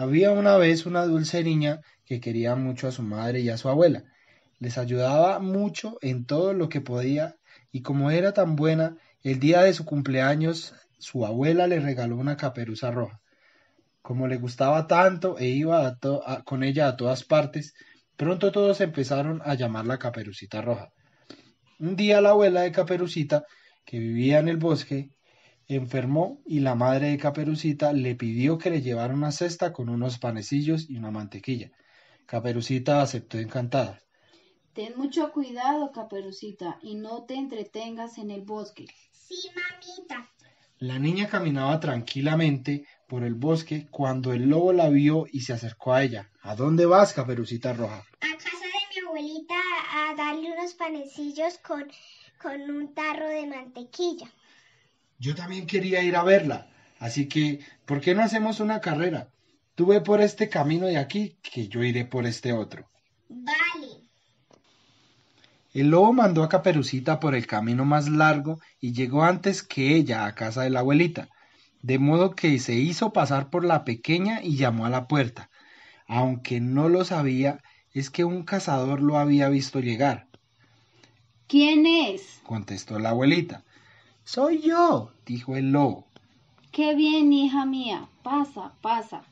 Había una vez una dulce niña que quería mucho a su madre y a su abuela. Les ayudaba mucho en todo lo que podía y como era tan buena, el día de su cumpleaños su abuela le regaló una caperuza roja. Como le gustaba tanto e iba con ella a todas partes, pronto todos empezaron a llamarla caperucita roja. Un día la abuela de caperucita, que vivía en el bosque, Enfermó y la madre de Caperucita le pidió que le llevara una cesta con unos panecillos y una mantequilla. Caperucita aceptó encantada. Ten mucho cuidado, Caperucita, y no te entretengas en el bosque. Sí, mamita. La niña caminaba tranquilamente por el bosque cuando el lobo la vio y se acercó a ella. ¿A dónde vas, Caperucita Roja? A casa de mi abuelita a darle unos panecillos con, con un tarro de mantequilla. Yo también quería ir a verla. Así que, ¿por qué no hacemos una carrera? Tú ve por este camino de aquí, que yo iré por este otro. Vale. El lobo mandó a Caperucita por el camino más largo y llegó antes que ella a casa de la abuelita, de modo que se hizo pasar por la pequeña y llamó a la puerta. Aunque no lo sabía, es que un cazador lo había visto llegar. ¿Quién es? contestó la abuelita. Soy yo, dijo el lobo. Qué bien, hija mía. Pasa, pasa.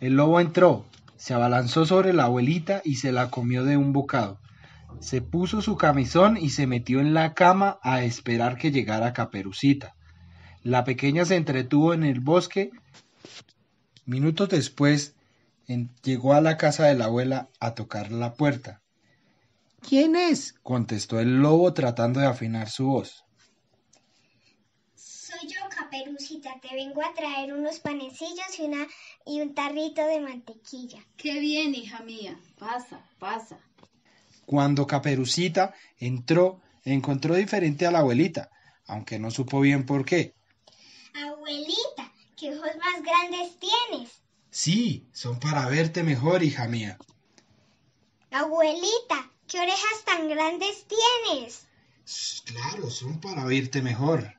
El lobo entró, se abalanzó sobre la abuelita y se la comió de un bocado. Se puso su camisón y se metió en la cama a esperar que llegara Caperucita. La pequeña se entretuvo en el bosque. Minutos después llegó a la casa de la abuela a tocar la puerta. ¿Quién es? contestó el lobo tratando de afinar su voz. Caperucita, te vengo a traer unos panecillos y, una, y un tarrito de mantequilla. Qué bien, hija mía. Pasa, pasa. Cuando Caperucita entró, encontró diferente a la abuelita, aunque no supo bien por qué. Abuelita, ¿qué ojos más grandes tienes? Sí, son para verte mejor, hija mía. Abuelita, ¿qué orejas tan grandes tienes? Claro, son para oírte mejor.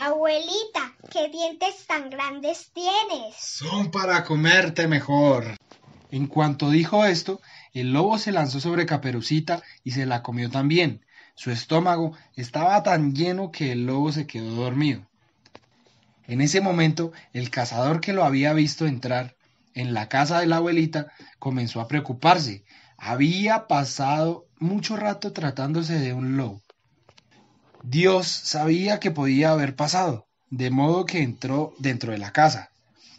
Abuelita, ¿qué dientes tan grandes tienes? Son para comerte mejor. En cuanto dijo esto, el lobo se lanzó sobre Caperucita y se la comió también. Su estómago estaba tan lleno que el lobo se quedó dormido. En ese momento, el cazador que lo había visto entrar en la casa de la abuelita comenzó a preocuparse. Había pasado mucho rato tratándose de un lobo. Dios sabía que podía haber pasado, de modo que entró dentro de la casa.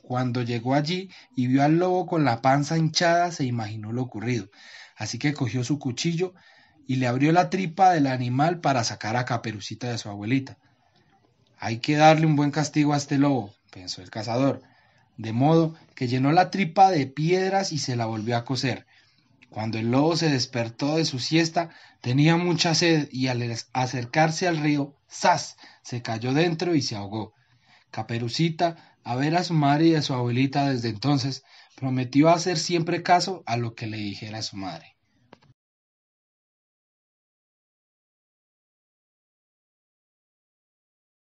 Cuando llegó allí y vio al lobo con la panza hinchada, se imaginó lo ocurrido. Así que cogió su cuchillo y le abrió la tripa del animal para sacar a Caperucita de su abuelita. Hay que darle un buen castigo a este lobo, pensó el cazador, de modo que llenó la tripa de piedras y se la volvió a coser. Cuando el lobo se despertó de su siesta, tenía mucha sed y al acercarse al río, ¡zas! se cayó dentro y se ahogó. Caperucita, a ver a su madre y a su abuelita desde entonces, prometió hacer siempre caso a lo que le dijera su madre.